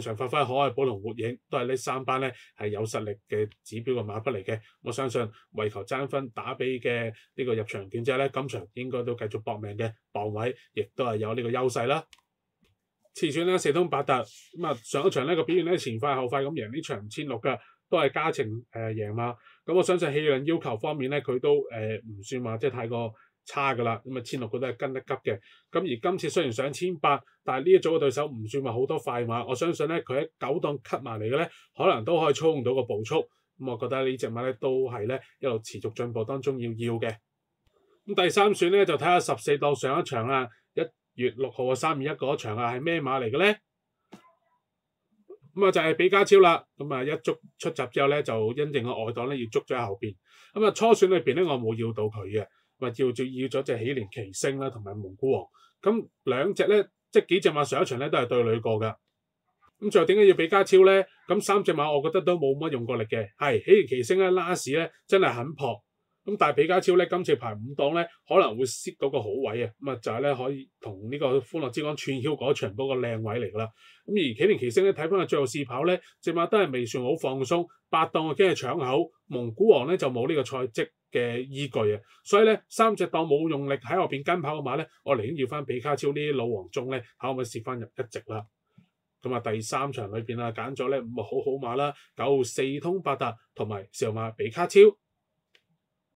正常發揮，可愛寶龍活影都係呢三班咧係有實力嘅指標嘅馬匹嚟嘅。我相信為求爭分打比嘅呢個入場短仔咧，今場應該都繼續搏命嘅爆位，亦都係有呢個優勢啦。次選咧四通八達咁啊，上一場咧個表現咧前快後快咁贏呢場千六噶，都係加情誒贏嘛。咁我相信氣量要求方面咧，佢都誒唔算話即係太過。差噶啦，咁啊千六個都係跟得急嘅。咁而今次雖然上千八，但係呢一組嘅對手唔算話好多快馬，我相信咧佢喺九檔吸埋嚟嘅咧，可能都可以操控到個步速。咁我覺得呢只馬咧都係咧一路持續進步當中要要嘅。咁第三選咧就睇下十四檔上一場啊，一月六號啊三二一嗰場啊係咩馬嚟嘅咧？咁啊就係比家超啦，咁啊一捉出閘之後咧就因正個外檔咧要捉咗喺後邊。咁啊初選裏邊咧我冇要到佢嘅。咪照要要咗只喜年奇星啦，同埋蒙古王。咁兩隻咧，即係幾隻馬上一場咧，都係對壘過噶。咁最後點解要俾加超咧？咁三隻馬我覺得都冇乜用過力嘅。係喜年奇星咧，拉屎咧真係很撲。咁但係比卡超咧，今次排五檔咧，可能會蝕嗰個好位啊！咁啊，就係咧可以同呢個歡樂之光串竅嗰場嗰個靚位嚟噶啦。咁而企麟奇星咧，睇翻佢最後試跑咧，隻馬都係未算好放鬆。八檔嘅已經係搶口，蒙古王咧就冇呢個賽績嘅依據啊。所以咧，三隻檔冇用力喺後邊跟跑嘅馬咧，我寧願要翻比卡超呢啲老黃鐘咧，可唔可以蝕翻入一席啦？咁啊，第三場裏邊啊，揀咗咧五個好好馬啦，九四通八達同埋上馬比卡超。